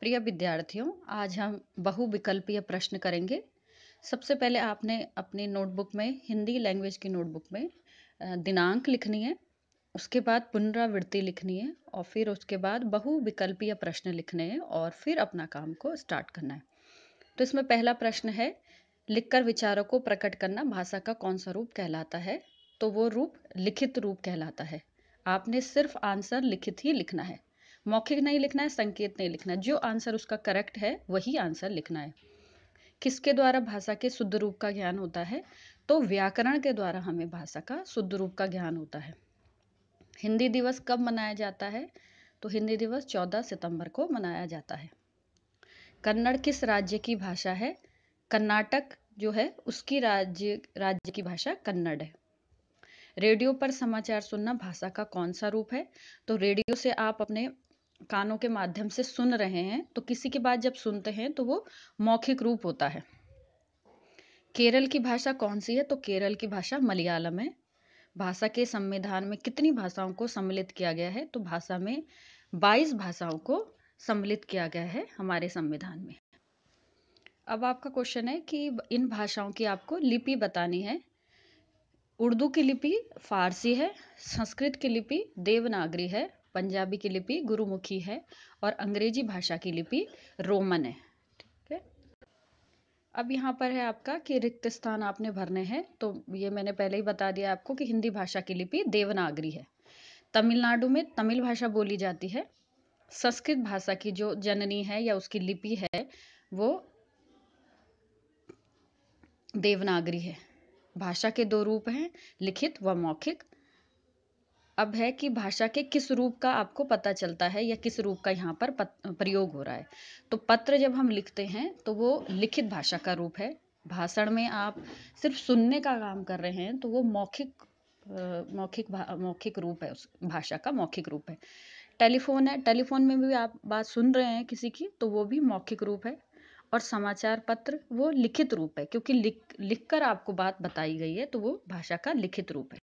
प्रिय विद्यार्थियों आज हम बहुविकल्पीय प्रश्न करेंगे सबसे पहले आपने अपनी नोटबुक में हिंदी लैंग्वेज की नोटबुक में दिनांक लिखनी है उसके बाद पुनरावृत्ति लिखनी है और फिर उसके बाद बहुविकल्पीय प्रश्न लिखने हैं और फिर अपना काम को स्टार्ट करना है तो इसमें पहला प्रश्न है लिखकर विचारों को प्रकट करना भाषा का कौन सा रूप कहलाता है तो वो रूप लिखित रूप कहलाता है आपने सिर्फ आंसर लिखित ही लिखना है मौखिक नहीं लिखना है संकेत नहीं लिखना जो आंसर उसका करेक्ट है वही आंसर लिखना है किसके द्वारा भाषा के शुद्ध रूप का ज्ञान होता है तो व्याकरण के द्वारा हमें भाषा का शुद्ध रूप का ज्ञान होता है हिंदी दिवस कब मनाया जाता है तो हिंदी दिवस 14 सितंबर को मनाया जाता है कन्नड़ किस राज्य की भाषा है कर्नाटक जो है उसकी राज्य राज्य की भाषा कन्नड़ है रेडियो पर समाचार सुनना भाषा का कौन सा रूप है तो रेडियो से आप अपने कानों के माध्यम से सुन रहे हैं तो किसी के बाद जब सुनते हैं तो वो मौखिक रूप होता है केरल की भाषा कौन सी है तो केरल की भाषा मलयालम है भाषा के संविधान में कितनी भाषाओं को सम्मिलित किया गया है तो भाषा में 22 भाषाओं को सम्मिलित किया गया है हमारे संविधान में अब आपका क्वेश्चन है कि इन भाषाओं की आपको लिपि बतानी है उर्दू की लिपि फारसी है संस्कृत की लिपि देवनागरी है पंजाबी की लिपि गुरुमुखी है और अंग्रेजी भाषा की लिपि रोमन है ठीक है अब यहाँ पर है आपका कि रिक्त स्थान आपने भरने हैं तो ये मैंने पहले ही बता दिया आपको कि हिंदी भाषा की लिपि देवनागरी है तमिलनाडु में तमिल भाषा बोली जाती है संस्कृत भाषा की जो जननी है या उसकी लिपि है वो देवनागरी है भाषा के दो रूप हैं लिखित व मौखिक अब है कि भाषा के किस रूप का आपको पता चलता है या किस रूप का यहाँ पर प्रयोग हो रहा है तो पत्र जब हम लिखते हैं तो वो लिखित भाषा का रूप है भाषण में आप सिर्फ सुनने का काम कर रहे हैं तो वो मौखिक मौखिक मौखिक रूप है उस भाषा का मौखिक रूप है टेलीफोन है टेलीफोन में भी आप बात सुन रहे हैं किसी की तो वो भी मौखिक रूप है और समाचार पत्र वो लिखित रूप है क्योंकि लिख लिख कर आपको बात बताई गई है तो वो भाषा का लिखित रूप है